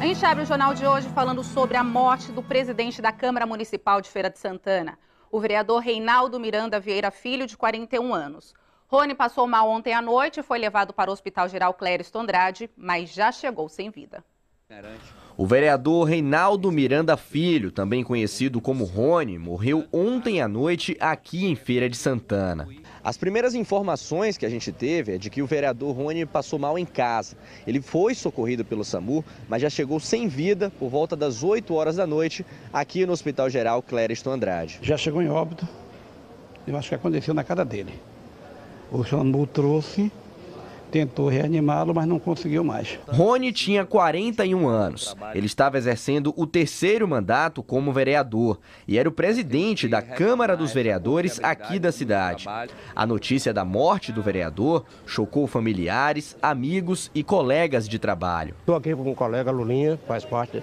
A gente abre o jornal de hoje falando sobre a morte do presidente da Câmara Municipal de Feira de Santana, o vereador Reinaldo Miranda Vieira Filho, de 41 anos. Rony passou mal ontem à noite e foi levado para o Hospital Geral Clériston Andrade, mas já chegou sem vida. Garante. O vereador Reinaldo Miranda Filho, também conhecido como Rony, morreu ontem à noite aqui em Feira de Santana. As primeiras informações que a gente teve é de que o vereador Rony passou mal em casa. Ele foi socorrido pelo SAMU, mas já chegou sem vida por volta das 8 horas da noite aqui no Hospital Geral Clériston Andrade. Já chegou em óbito, eu acho que aconteceu na casa dele. O SAMU trouxe tentou reanimá-lo, mas não conseguiu mais. Rony tinha 41 anos. Ele estava exercendo o terceiro mandato como vereador e era o presidente da Câmara dos Vereadores aqui da cidade. A notícia da morte do vereador chocou familiares, amigos e colegas de trabalho. Estou aqui com um colega Lulinha, faz parte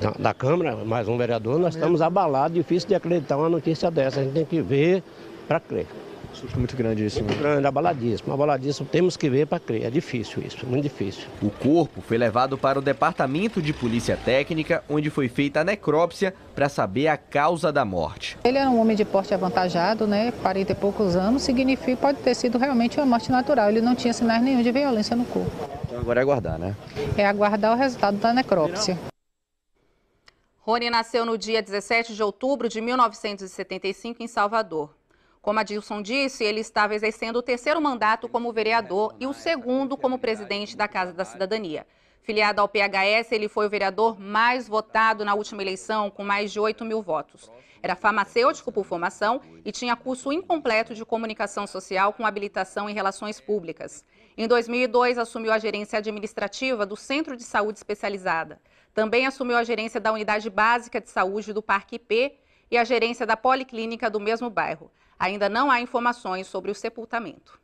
da, da Câmara, mais um vereador. Nós estamos abalados, difícil de acreditar uma notícia dessa. A gente tem que ver para crer. Susto muito grande isso, muito né? grande, abaladíssimo. Abaladíssimo, temos que ver para crer. É difícil isso, muito difícil. O corpo foi levado para o Departamento de Polícia Técnica, onde foi feita a necrópsia para saber a causa da morte. Ele era é um homem de porte avantajado, né? 40 e poucos anos, significa pode ter sido realmente uma morte natural. Ele não tinha sinais nenhum de violência no corpo. Então agora é aguardar, né? É aguardar o resultado da necrópsia. Rony nasceu no dia 17 de outubro de 1975 em Salvador. Como Adilson disse, ele estava exercendo o terceiro mandato como vereador e o segundo como presidente da Casa da Cidadania. Filiado ao PHS, ele foi o vereador mais votado na última eleição, com mais de 8 mil votos. Era farmacêutico por formação e tinha curso incompleto de comunicação social com habilitação em relações públicas. Em 2002, assumiu a gerência administrativa do Centro de Saúde Especializada. Também assumiu a gerência da Unidade Básica de Saúde do Parque IP e a gerência da policlínica do mesmo bairro. Ainda não há informações sobre o sepultamento.